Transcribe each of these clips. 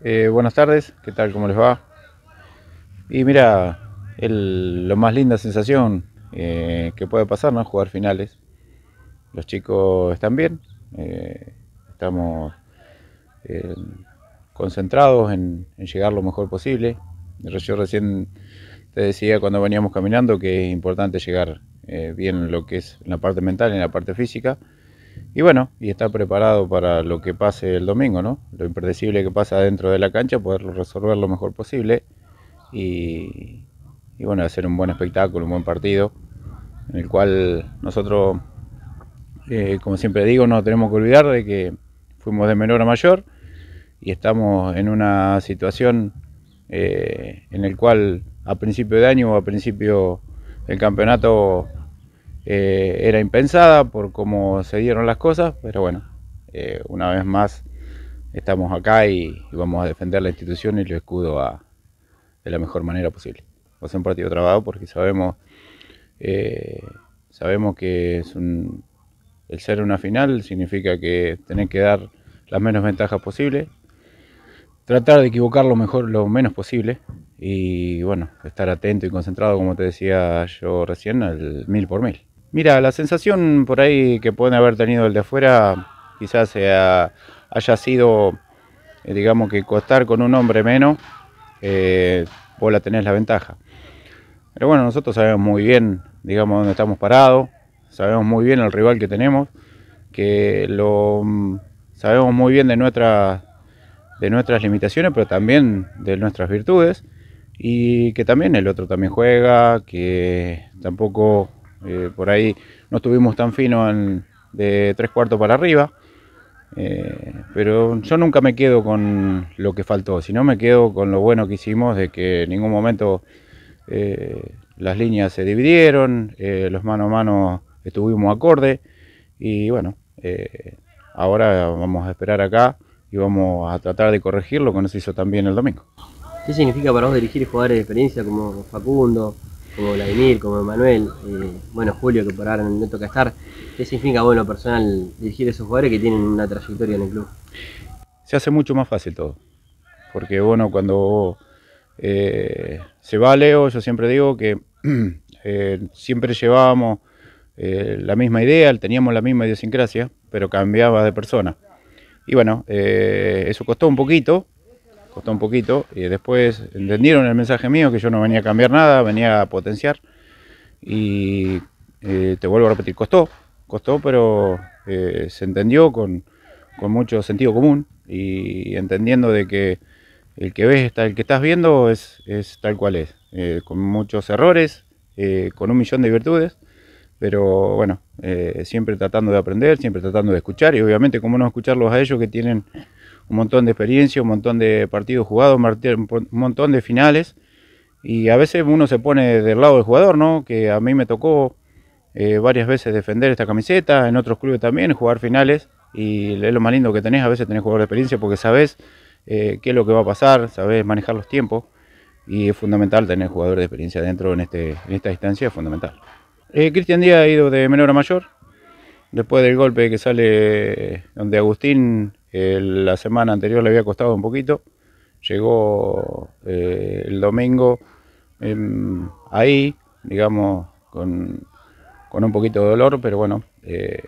Eh, buenas tardes, ¿qué tal? ¿Cómo les va? Y mira, el, lo más linda sensación eh, que puede pasar, ¿no? Jugar finales. Los chicos están bien, eh, estamos concentrados en, llegar lo mejor posible. Yo recién te decía cuando veníamos caminando que es importante llegar bien en lo que es la parte mental, en la parte física y bueno, y está preparado para lo que pase el domingo, ¿no? Lo impredecible que pasa dentro de la cancha, poderlo resolver lo mejor posible y, bueno, hacer un buen espectáculo, un buen partido, en el cual nosotros, eh, como siempre digo, no tenemos que olvidar de que fuimos de menor a mayor y estamos en una situación eh, en el cual a principio de año o a principio del campeonato eh, era impensada por cómo se dieron las cosas, pero bueno, eh, una vez más estamos acá y, vamos a defender la institución y el escudo de la mejor manera posible. Va a un partido trabado porque sabemos, eh, sabemos que es el ser una final significa que tenés que dar las menos ventajas posibles, tratar de equivocar lo mejor, lo menos posible y bueno, estar atento y concentrado, como te decía yo recién, al mil por mil. Mira, la sensación por ahí que pueden haber tenido el de afuera quizás sea, haya sido, eh, digamos que costar con un hombre menos, eh, vos la tenés la ventaja. Pero bueno, nosotros sabemos muy bien, digamos, dónde estamos parados, sabemos muy bien el rival que tenemos, que lo mm, sabemos muy bien de, de nuestras limitaciones, pero también de nuestras virtudes, y que también el otro también juega, que tampoco eh, por ahí no estuvimos tan finos de tres cuartos para arriba. Eh, pero yo nunca me quedo con lo que faltó, sino me quedo con lo bueno que hicimos, de que en ningún momento eh, las líneas se dividieron, los mano a mano estuvimos acorde y bueno, ahora vamos a esperar acá y vamos a tratar de corregirlo, lo que se hizo también el domingo. ¿Qué significa para vos dirigir jugadores de experiencia como Facundo, como Vladimir, como Emanuel, eh, bueno, Julio, que por ahora no toca estar. ¿Qué significa, bueno, personal, dirigir esos jugadores que tienen una trayectoria en el club? Se hace mucho más fácil todo. Porque, bueno, cuando eh, se va Leo, yo siempre digo que eh, siempre llevábamos la misma idea, teníamos la misma idiosincrasia, pero cambiaba de persona. Y bueno, eso costó un poquito, costó un poquito. Y después entendieron el mensaje mío, que yo no venía a cambiar nada, venía a potenciar. Y eh, te vuelvo a repetir, costó, costó, pero eh, se entendió con, con, mucho sentido común y entendiendo de que el que ves, está el que estás viendo es, tal cual es, eh, con muchos errores, con un millón de virtudes, pero bueno, siempre tratando de aprender, siempre tratando de escuchar y obviamente como no escucharlos a ellos que tienen un montón de experiencia, un montón de partidos jugados, un montón de finales. Y a veces uno se pone del lado del jugador, ¿no? Que a mí me tocó eh, varias veces defender esta camiseta, en otros clubes también, jugar finales. Y es lo más lindo que tenés, a veces tenés jugador de experiencia porque sabes eh, qué es lo que va a pasar, sabes manejar los tiempos. Y es fundamental tener jugadores de experiencia dentro en, este, en esta distancia, es fundamental. Eh, Cristian Díaz ha ido de menor a mayor, después del golpe que sale donde Agustín la semana anterior le había costado un poquito. Llegó eh, el domingo em, ahí, digamos, con, un poquito de dolor, pero bueno, eh,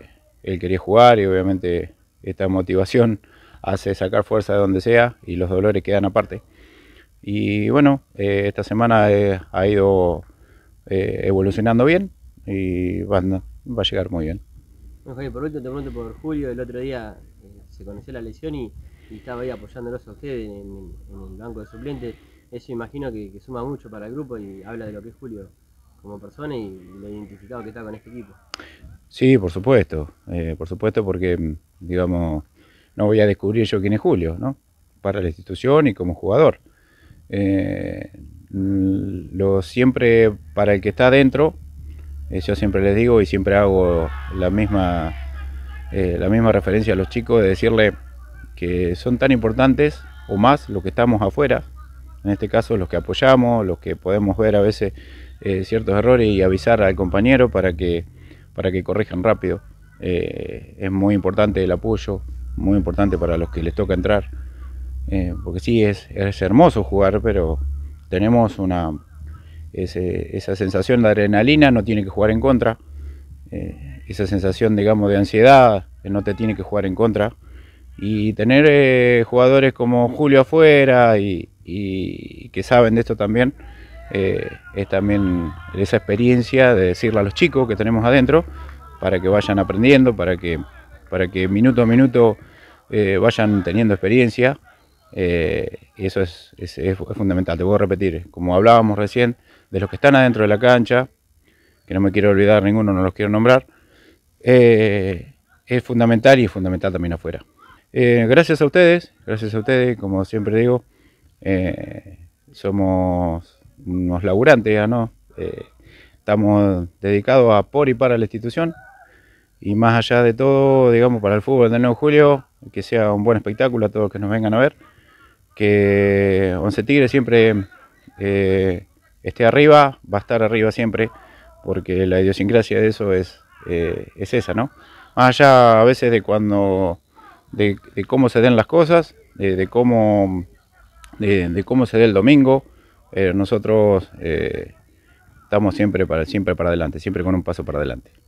él quería jugar y obviamente esta motivación hace sacar fuerza de donde sea y los dolores quedan aparte. Y bueno, eh, esta semana ha ido evolucionando bien y va, va a llegar muy bien. por último te pregunto por Julio, el otro día se conoció la lesión y, estaba ahí apoyándolos a ustedes en, el banco de suplentes. Eso imagino que, suma mucho para el grupo y habla de lo que es Julio como persona y lo identificado que está con este equipo. Sí, por supuesto, eh, por supuesto porque, digamos, no voy a descubrir yo quién es Julio, ¿no? Para la institución y como jugador. Eh, lo siempre, para el que está adentro, eso eh, siempre les digo y siempre hago la misma eh, la misma referencia a los chicos de decirle que son tan importantes o más los que estamos afuera, en este caso los que apoyamos, los que podemos ver a veces eh, ciertos errores y avisar al compañero para que, para que corrijan rápido. Eh, es muy importante el apoyo, muy importante para los que les toca entrar, porque sí, es, es hermoso jugar, pero tenemos una, esa sensación de adrenalina, no tiene que jugar en contra esa sensación, digamos, de ansiedad, que no te tiene que jugar en contra. Y tener eh, jugadores como Julio afuera y, que saben de esto también, eh, es también esa experiencia de decirle a los chicos que tenemos adentro para que vayan aprendiendo, para que, para que minuto a minuto eh, vayan teniendo experiencia. eso es fundamental, te voy a repetir, como hablábamos recién, de los que están adentro de la cancha, que no me quiero olvidar ninguno, no los quiero nombrar, eh, es fundamental y es fundamental también afuera. Eh, gracias a ustedes, gracias a ustedes, como siempre digo, eh, somos unos laburantes, no. estamos dedicados a por y para la institución y más allá de todo, digamos, para el fútbol del 9 julio, que sea un buen espectáculo a todos que nos vengan a ver, que Once Tigre siempre esté arriba, va a estar arriba siempre, porque la idiosincrasia de eso es eh, es esa, ¿no? Más allá a veces de cuando, de, cómo se den las cosas, de, cómo, de, cómo se dé el domingo, eh, nosotros eh, estamos siempre para, siempre para adelante, siempre con un paso para adelante.